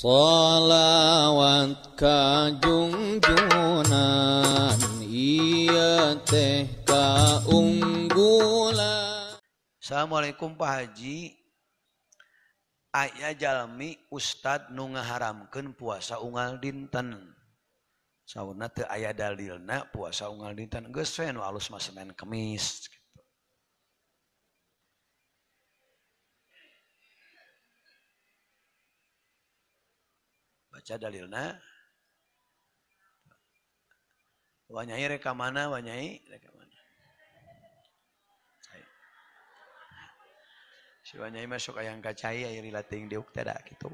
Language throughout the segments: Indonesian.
polawan Ka Jungjungan ya unggula Assalamualaikum Pak Haji ayah Jami Ustadd nuhararamkan puasa Unal dinten sauna aya dalilna puasa Ununggah dinten ge walus masen kemis baca dalilna wanyai rekamana wanyai rekamana Hai. si wanyai masuk ayang kacai air lating diuk tidak gitu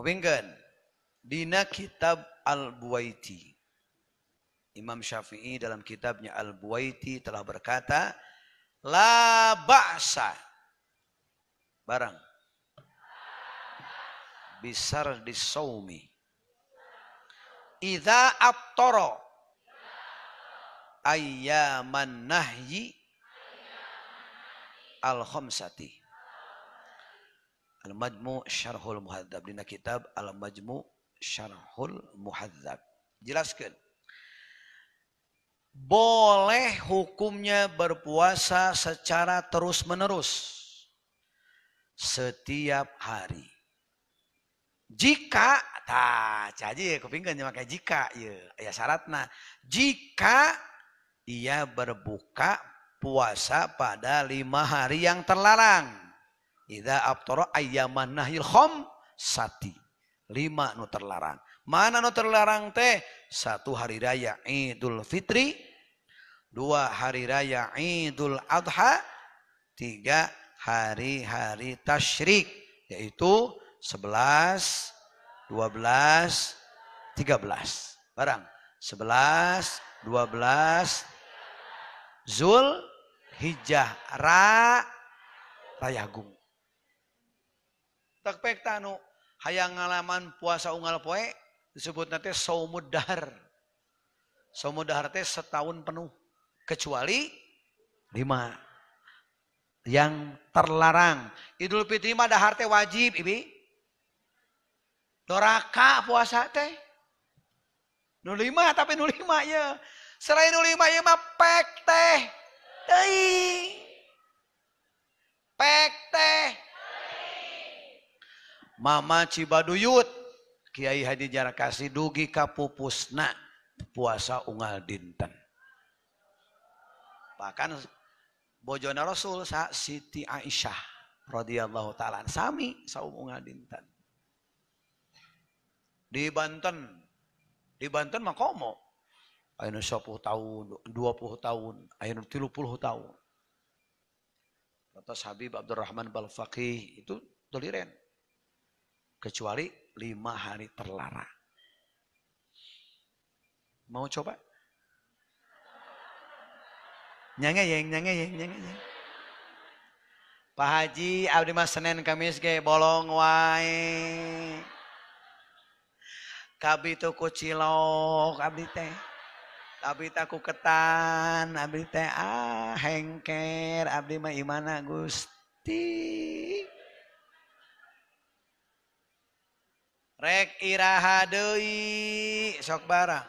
kupingkan dina kitab al buaiti, Imam Syafi'i dalam kitabnya al buaiti telah berkata, La ba'sa. Barang bisar disaumi idza aftara ayyaman nahyi al khamsati al majmu syarhul muhadzab dina kitab al majmu syarhul muhadzab jelaskan boleh hukumnya berpuasa secara terus-menerus setiap hari jika tah caji kupingkan cuma kayak jika ya ya syaratnya jika ia berbuka puasa pada lima hari yang terlarang ida abtoro ayaman nahil khom sati lima nu terlarang mana nu terlarang teh satu hari raya idul fitri dua hari raya idul adha tiga hari-hari tasyrik yaitu 11, 12, 13. Barang. 11, 12, Zul, Hijjah, Ra, Rayagung. Tak tanu, hayang ngalaman puasa unggal poe, disebut nanti saumudahar. Saumudahar teh setahun penuh. Kecuali lima yang terlarang. Idul Fitri mah dahar teh wajib, Ibi. Doraka puasa teh. Nulima tapi nulima ya. Serai nulima ya mah pek teh. Deui. Pek teh. Mama Cibaduyut. Kiai Haji Jarakasi dugi kapupusna puasa ungal dinten. Bahkan bojona Rasul sa Siti Aisyah radhiyallahu taala sami saum ungal dinten di Banten. Di Banten makomo. Ayo 10 tahun, 20 tahun, ayo 30 tahun. Kata Habib Abdurrahman Balfaqih itu doliren. Kecuali lima hari terlarang. Mau coba? Nyangnya yang, nyangnya yang, nyangnya yang. Pak Haji, abdi mas Senin Kamis ge bolong wae. punyaok ku ketan ah, hengker Abimana Gusti rekha sok barangunagara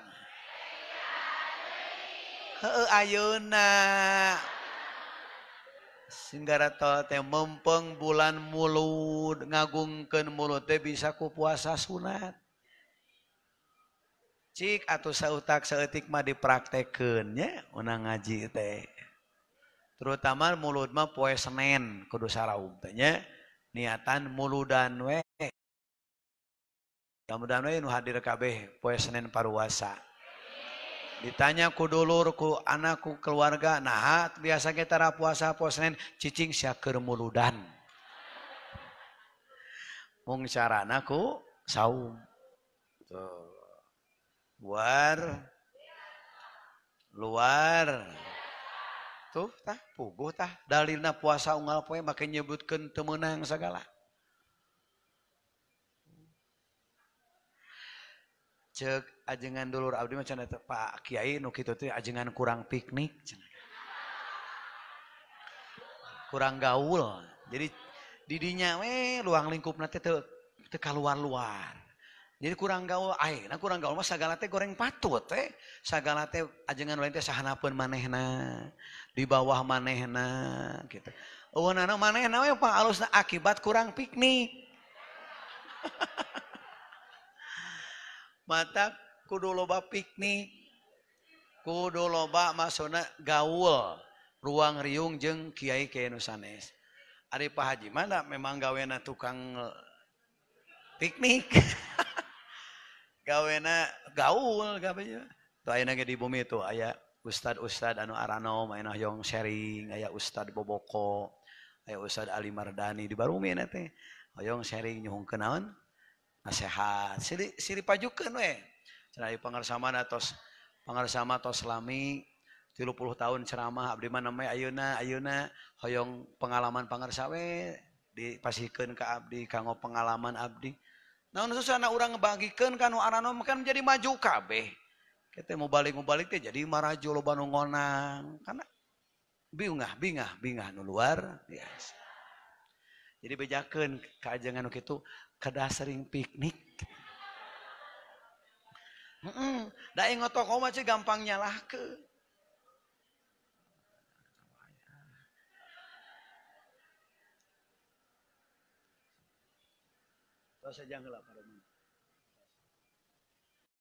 mepeng bulan mulut ngagungken mulut de bisa ku puasa sunatan Cik atau sautak seetik mah ya, unang ngaji teh. Terutama mulut mah poe senen kudu saraum tanya niatan muludan we. Mudah-mudahan we nu hadir kabeh poe senen paruasa. Ditanya ku dulur ku anakku keluarga nah biasa kita puasa poe senen cicing syakir muludan. Mung carana ku saum. Luar. Luar. Tuh tah puguh tah dalilna puasa unggal poe make nyebutkeun teu meunang sagala. Cek ajengan dulur abdi macam Pak Kiai nu kitu teh ajengan kurang piknik Kurang gaul. Jadi didinya we luang lingkupna teh teu teu kaluar-luar. kurang gawaak kuranggala goreng patut teh sagala ajengan sahanapun manehna di bawah manehna gitu akibat kurangpik mata kudu lobapikkni ku lobak masuk gaul ruang Riung jeung Kiai Ke Nues A pa Haji mana memang gawenna tukangpiknikha eh, ga gaulaknya di bumi itu aya Ustad Uustad Anu Arno mainyong ser aya Ustad Bobok Ustad Ali Mardani di baru Hoyong ser keon nasehat si pajukanai pengersman atau pengersama atau lami 30 tahun ceramah Abdi Man namanya Ayuna Ayuna Hoong pengalaman panersawe dipasiikan ke Abdi kanggo pengalaman Abdi Nah, susah anak orang ngebagikan kan anak kan jadi maju kabeh. Kita mau balik mau balik teh jadi marajo lo banu ngonang karena bingah bingah bingah nu luar Jadi bejakan keajengan itu kada sering piknik. Mm -mm. Da ngotok gampang nyalah ke. bahasa janggal apa